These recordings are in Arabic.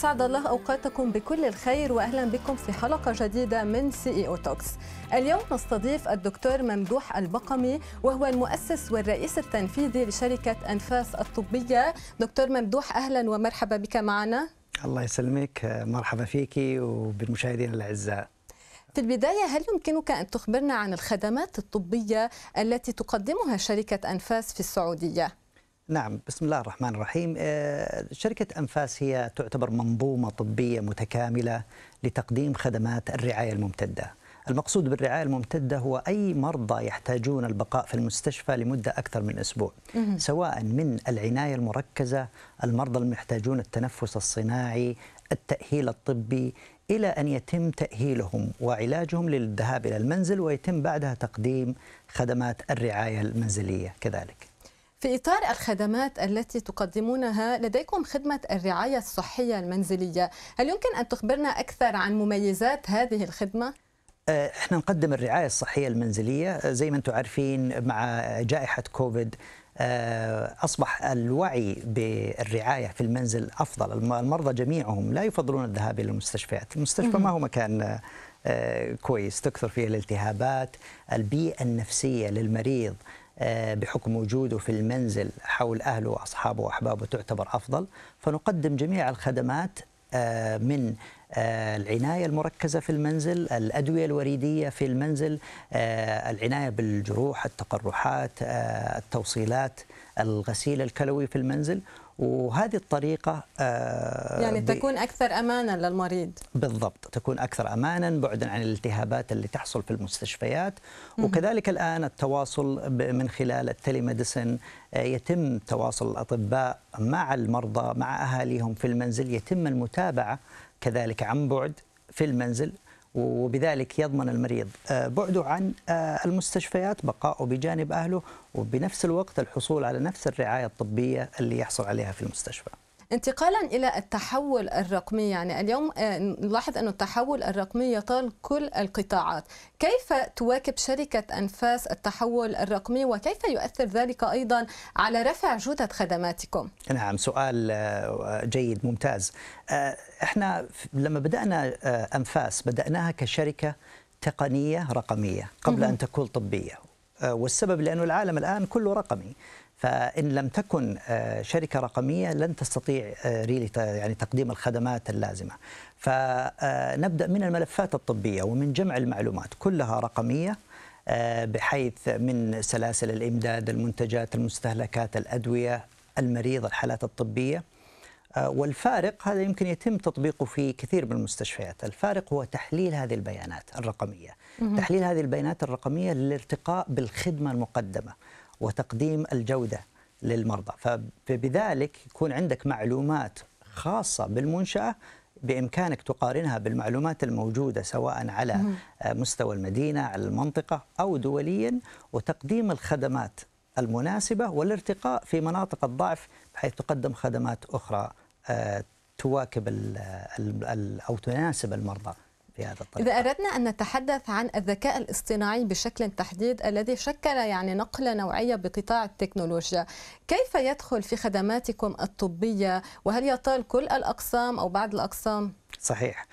أسعد الله أوقاتكم بكل الخير وأهلا بكم في حلقة جديدة من سي إي أو توكس اليوم نستضيف الدكتور ممدوح البقمي وهو المؤسس والرئيس التنفيذي لشركة أنفاس الطبية دكتور ممدوح أهلا ومرحبا بك معنا الله يسلمك مرحبا فيك وبالمشاهدين الأعزاء في البداية هل يمكنك أن تخبرنا عن الخدمات الطبية التي تقدمها شركة أنفاس في السعودية؟ نعم بسم الله الرحمن الرحيم آه، شركة أنفاس هي تعتبر منظومة طبية متكاملة لتقديم خدمات الرعاية الممتدة المقصود بالرعاية الممتدة هو أي مرضى يحتاجون البقاء في المستشفى لمدة أكثر من أسبوع سواء من العناية المركزة المرضى المحتاجون التنفس الصناعي التأهيل الطبي إلى أن يتم تأهيلهم وعلاجهم للذهاب إلى المنزل ويتم بعدها تقديم خدمات الرعاية المنزلية كذلك في إطار الخدمات التي تقدمونها لديكم خدمة الرعاية الصحية المنزلية هل يمكن أن تخبرنا أكثر عن مميزات هذه الخدمة؟ أه، احنا نقدم الرعاية الصحية المنزلية أه، زي ما انتم عارفين مع جائحة كوفيد أه، أصبح الوعي بالرعاية في المنزل أفضل المرضى جميعهم لا يفضلون الذهاب إلى المستشفيات المستشفى ما هو مكان آه، كويس تكثر فيه الالتهابات البيئة النفسية للمريض آه، بحكم وجوده في المنزل حول أهله وأصحابه وأحبابه تعتبر أفضل فنقدم جميع الخدمات آه، من العناية المركزة في المنزل الأدوية الوريدية في المنزل العناية بالجروح التقرحات التوصيلات الغسيل الكلوي في المنزل وهذه الطريقة آه، يعني تكون أكثر أمانا للمريض بالضبط تكون أكثر أمانا بعدا عن الالتهابات اللي تحصل في المستشفيات وكذلك الآن التواصل من خلال التليمديسن آه، يتم تواصل الأطباء مع المرضى مع أهاليهم في المنزل يتم المتابعة كذلك عن بعد في المنزل وبذلك يضمن المريض آه، بعده عن آه، المستشفيات بقائه بجانب أهله وبنفس الوقت الحصول على نفس الرعاية الطبية اللي يحصل عليها في المستشفى انتقالا إلى التحول الرقمي يعني اليوم آه، نلاحظ أن التحول الرقمي يطال كل القطاعات كيف تواكب شركة أنفاس التحول الرقمي وكيف يؤثر ذلك أيضا على رفع جودة خدماتكم نعم سؤال آه، جيد ممتاز آه، احنا لما بدأنا أنفاس بدأناها كشركة تقنية رقمية قبل أن تكون طبية والسبب لأنه العالم الآن كله رقمي فإن لم تكن آه، شركة رقمية لن تستطيع ريلي آه، يعني تقديم الخدمات اللازمة فنبدأ آه، من الملفات الطبية ومن جمع المعلومات كلها رقمية بحيث من سلاسل الإمداد المنتجات المستهلكات الأدوية المريض الحالات الطبية والفارق هذا يمكن يتم تطبيقه في كثير من المستشفيات الفارق هو تحليل هذه البيانات الرقمية تحليل هذه البيانات الرقمية للارتقاء بالخدمة المقدمة وتقديم الجودة للمرضى فبذلك يكون عندك معلومات خاصة بالمنشأة بإمكانك تقارنها بالمعلومات الموجودة سواء على مستوى المدينة على المنطقة أو دوليا وتقديم الخدمات المناسبة والارتقاء في مناطق الضعف بحيث تقدم خدمات أخرى آه، تواكب أو تناسب المرضى هذا الطريق إذا أردنا أن نتحدث عن الذكاء الاصطناعي بشكل تحديد الذي شكل يعني نقلة نوعية بقطاع التكنولوجيا كيف يدخل في خدماتكم الطبية وهل يطال كل الأقسام أو بعض الأقسام؟ صحيح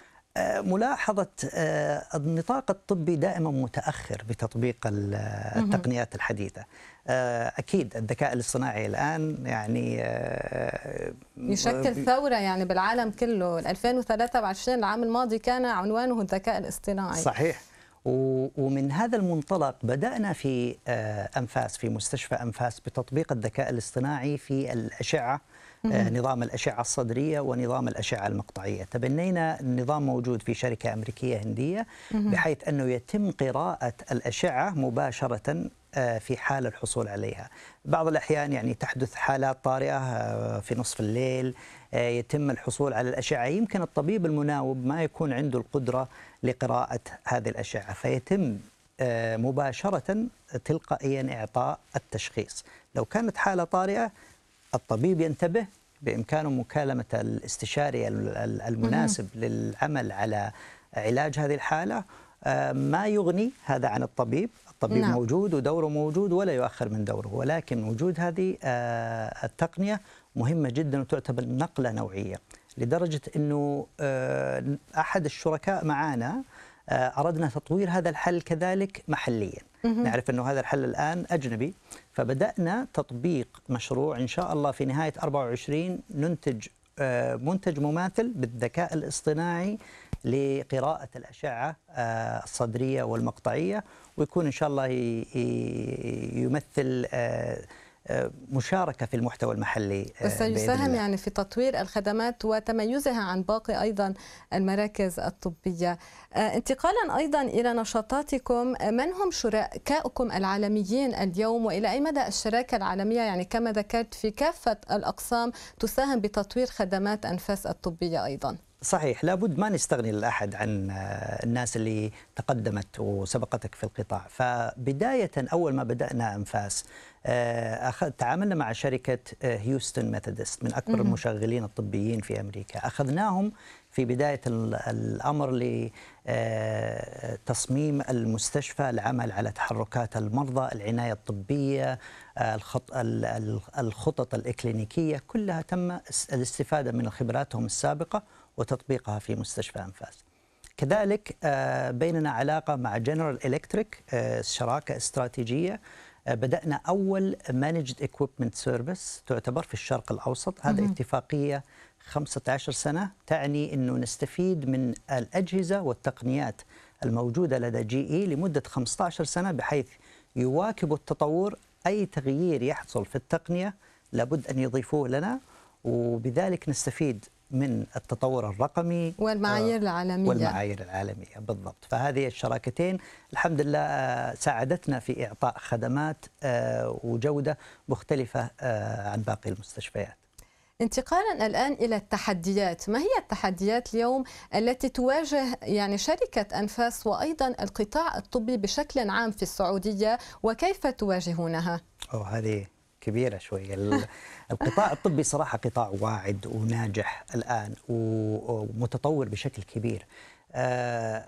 ملاحظة آه، النطاق الطبي دائما متأخر بتطبيق آه، التقنيات الحديثة آه، أكيد الذكاء الاصطناعي الآن يعني يشكل ثورة يعني بالعالم كله 2023 العام الماضي كان عنوانه الذكاء الاصطناعي صحيح ومن هذا المنطلق بدأنا في أنفاس في مستشفى أنفاس بتطبيق الذكاء الاصطناعي في الأشعة آه، نظام الأشعة الصدرية ونظام الأشعة المقطعية تبنينا نظام موجود في شركة أمريكية هندية بحيث أنه يتم قراءة الأشعة مباشرة آه، في حال الحصول عليها بعض الأحيان يعني تحدث حالات طارئة آه، في نصف الليل يتم الحصول على الأشعة يمكن الطبيب المناوب ما يكون عنده القدرة لقراءة هذه الأشعة فيتم مباشرة تلقائيا إعطاء التشخيص لو كانت حالة طارئة الطبيب ينتبه بإمكانه مكالمة الاستشاري المناسب للعمل على علاج هذه الحالة آه، ما يغني هذا عن الطبيب الطبيب نعم. موجود ودوره موجود ولا يؤخر من دوره ولكن وجود هذه آه، التقنية مهمة جدا وتعتبر نقلة نوعية لدرجة أنه آه، أحد الشركاء معانا أردنا تطوير هذا الحل كذلك محليا نعرف أنه هذا الحل الآن أجنبي فبدأنا تطبيق مشروع إن شاء الله في نهاية 24 ننتج آه، منتج مماثل بالذكاء الاصطناعي لقراءة الأشعة آه، الصدرية والمقطعية ويكون إن شاء الله يمثل آه، مشاركه في المحتوى المحلي آه، بس سيساهم يعني في تطوير الخدمات وتميزها عن باقي ايضا المراكز الطبيه آه، انتقالا ايضا الى نشاطاتكم آه، من هم شركائكم العالميين اليوم والى اي مدى الشراكه العالميه يعني كما ذكرت في كافه الاقسام تساهم بتطوير خدمات انفاس الطبيه ايضا صحيح لابد ما نستغني الأحد عن آه، الناس اللي تقدمت وسبقتك في القطاع فبداية أول ما بدأنا أنفاس آه، تعاملنا مع شركة هيوستن آه، ميثودست من أكبر المشغلين الطبيين في أمريكا أخذناهم في بداية الأمر لتصميم المستشفى العمل على تحركات المرضى العناية الطبية الخطط الإكلينيكية كلها تم الاستفادة من خبراتهم السابقة وتطبيقها في مستشفى أنفاس كذلك آه، بيننا علاقة مع جنرال إلكتريك آه، شراكة استراتيجية آه، بدأنا أول مانجد إكويبمنت سيرفيس تعتبر في الشرق الأوسط هذا مم. اتفاقية 15 سنة تعني أنه نستفيد من الأجهزة والتقنيات الموجودة لدى جي إي لمدة 15 سنة بحيث يواكب التطور أي تغيير يحصل في التقنية لابد أن يضيفوه لنا وبذلك نستفيد من التطور الرقمي والمعايير آه، العالمية والمعايير العالمية بالضبط فهذه الشراكتين الحمد لله آه، ساعدتنا في إعطاء خدمات آه، وجودة مختلفة عن باقي المستشفيات انتقالا الآن إلى التحديات ما هي التحديات اليوم التي تواجه يعني شركة أنفاس وأيضا القطاع الطبي بشكل عام في السعودية وكيف تواجهونها؟ أو هذه كبيره شويه القطاع الطبي صراحه قطاع واعد وناجح الان ومتطور بشكل كبير آه،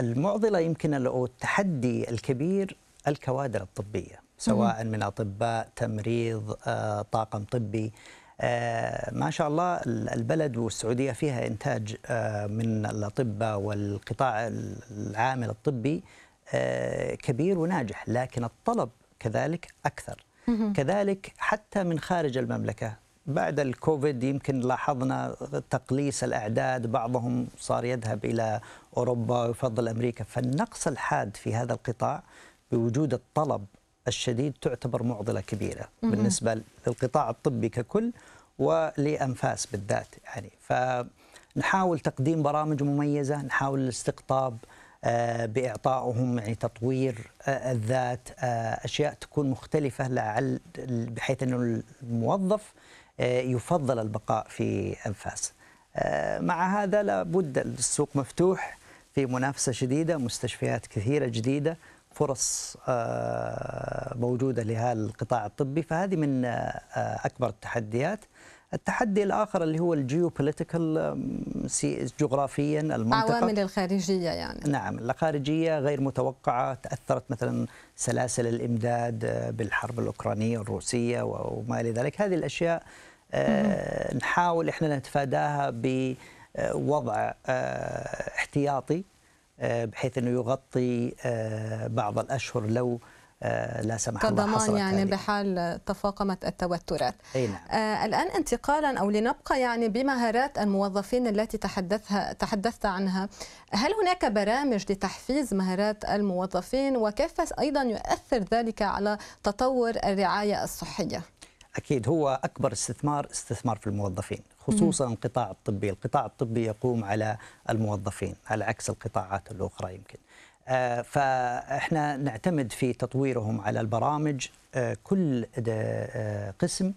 المعضله يمكن او التحدي الكبير الكوادر الطبيه سواء من اطباء تمريض آه، طاقم طبي آه، ما شاء الله البلد والسعوديه فيها انتاج من الاطباء والقطاع العامل الطبي كبير وناجح لكن الطلب كذلك اكثر كذلك حتى من خارج المملكة بعد الكوفيد يمكن لاحظنا تقليص الأعداد بعضهم صار يذهب إلى أوروبا ويفضل أمريكا فالنقص الحاد في هذا القطاع بوجود الطلب الشديد تعتبر معضلة كبيرة بالنسبة للقطاع الطبي ككل ولأنفاس بالذات يعني فنحاول تقديم برامج مميزة نحاول الاستقطاب آه، باعطائهم يعني تطوير آه، الذات آه، اشياء تكون مختلفه لعل بحيث انه الموظف يفضل البقاء في انفاس. مع هذا لابد السوق مفتوح في منافسه شديده، مستشفيات كثيره جديده، فرص موجوده لهذا القطاع الطبي فهذه من اكبر التحديات. التحدي الاخر اللي هو الجيوبوليتيكال جغرافيا المنطقه العوامل الخارجيه يعني نعم الخارجيه غير متوقعه تاثرت مثلا سلاسل الامداد بالحرب الاوكرانيه الروسيه وما الى ذلك هذه الاشياء آه، نحاول احنا نتفاداها بوضع آه، آه، احتياطي بحيث انه يغطي بعض الاشهر لو آه، لا سمح الله كضمان يعني هذه. بحال تفاقمت التوترات أي نعم. آه الآن انتقالا أو لنبقى يعني بمهارات الموظفين التي تحدثها تحدثت عنها هل هناك برامج لتحفيز مهارات الموظفين وكيف أيضا يؤثر ذلك على تطور الرعاية الصحية؟ أكيد هو أكبر استثمار استثمار في الموظفين خصوصا القطاع الطبي القطاع الطبي يقوم على الموظفين على عكس القطاعات الأخرى يمكن آه، فاحنا نعتمد في تطويرهم على البرامج آه، كل آه، قسم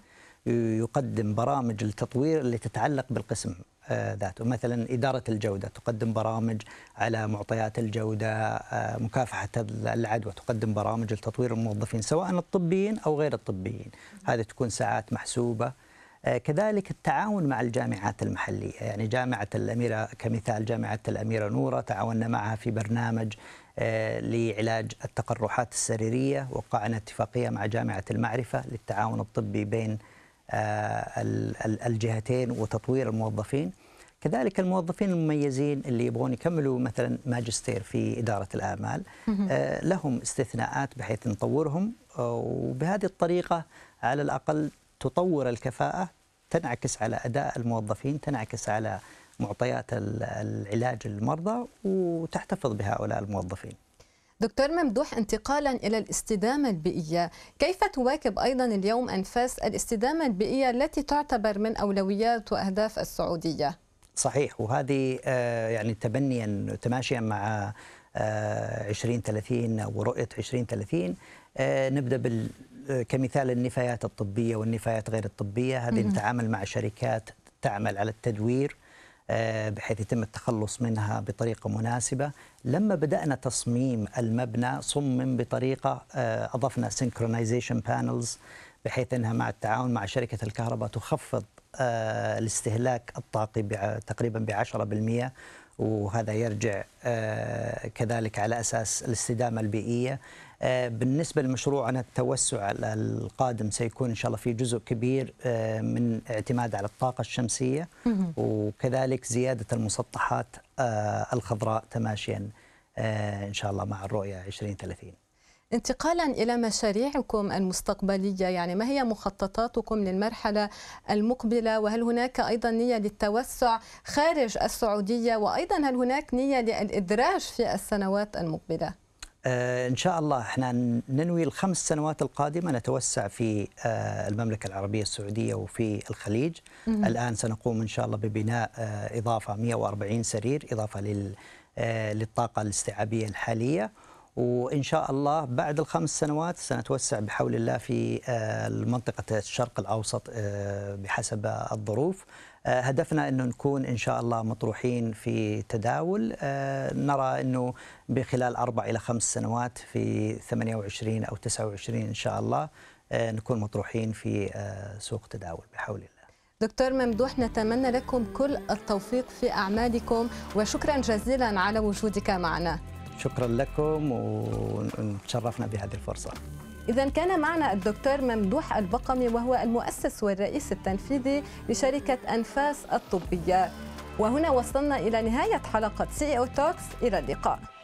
يقدم برامج التطوير اللي تتعلق بالقسم ذاته مثلا إدارة الجودة تقدم برامج على معطيات الجودة مكافحة العدوى تقدم برامج لتطوير الموظفين سواء الطبيين أو غير الطبيين هذه تكون ساعات محسوبة آه، كذلك التعاون مع الجامعات المحلية يعني جامعة الأميرة كمثال جامعة الأميرة نورة تعاوننا معها في برنامج آه، لعلاج التقرحات السريرية وقعنا اتفاقية مع جامعة المعرفة للتعاون الطبي بين آه، الجهتين وتطوير الموظفين كذلك الموظفين المميزين اللي يبغون يكملوا مثلا ماجستير في إدارة الأعمال لهم استثناءات بحيث نطورهم وبهذه الطريقة على الأقل تطور الكفاءة تنعكس على أداء الموظفين تنعكس على معطيات العلاج المرضى وتحتفظ بهؤلاء الموظفين دكتور ممدوح انتقالا الى الاستدامه البيئيه، كيف تواكب ايضا اليوم انفاس الاستدامه البيئيه التي تعتبر من اولويات واهداف السعوديه؟ صحيح وهذه آه، يعني تبنيا تماشيا مع 2030 آه، ورؤيه 2030 آه، نبدا بال كمثال النفايات الطبية والنفايات غير الطبية هذه نتعامل مع شركات تعمل على التدوير آه، بحيث يتم التخلص منها بطريقة مناسبة لما بدأنا تصميم المبنى صمم بطريقة آه، أضفنا سينكرونيزيشن بانلز بحيث أنها مع التعاون مع شركة الكهرباء تخفض آه، الاستهلاك الطاقي تقريبا ب 10% وهذا يرجع كذلك على اساس الاستدامه البيئيه آه، بالنسبة لمشروعنا التوسع القادم سيكون إن شاء الله في جزء كبير آه، من اعتماد على الطاقة الشمسية وكذلك زيادة المسطحات آه، الخضراء تماشيا إن شاء الله مع الرؤية 2030 انتقالا الى مشاريعكم المستقبليه يعني ما هي مخططاتكم للمرحله المقبله وهل هناك ايضا نيه للتوسع خارج السعوديه وايضا هل هناك نيه للادراج في السنوات المقبله آه، إن شاء الله احنا ننوي الخمس سنوات القادمة نتوسع في آه، المملكة العربية السعودية وفي الخليج مم. الآن سنقوم إن شاء الله ببناء آه، إضافة 140 سرير إضافة للطاقة الاستيعابية الحالية وإن شاء الله بعد الخمس سنوات سنتوسع بحول الله في منطقة الشرق الأوسط بحسب الظروف آه، هدفنا انه نكون ان شاء الله مطروحين في تداول آه، نرى انه بخلال اربع الى خمس سنوات في 28 او 29 ان شاء الله آه، نكون مطروحين في سوق تداول بحول الله دكتور ممدوح نتمنى لكم كل التوفيق في أعمالكم وشكرا جزيلا على وجودك معنا شكرا لكم ونتشرفنا بهذه الفرصة إذا كان معنا الدكتور ممدوح البقمي وهو المؤسس والرئيس التنفيذي لشركة أنفاس الطبية وهنا وصلنا إلى نهاية حلقة سي أو توكس إلى اللقاء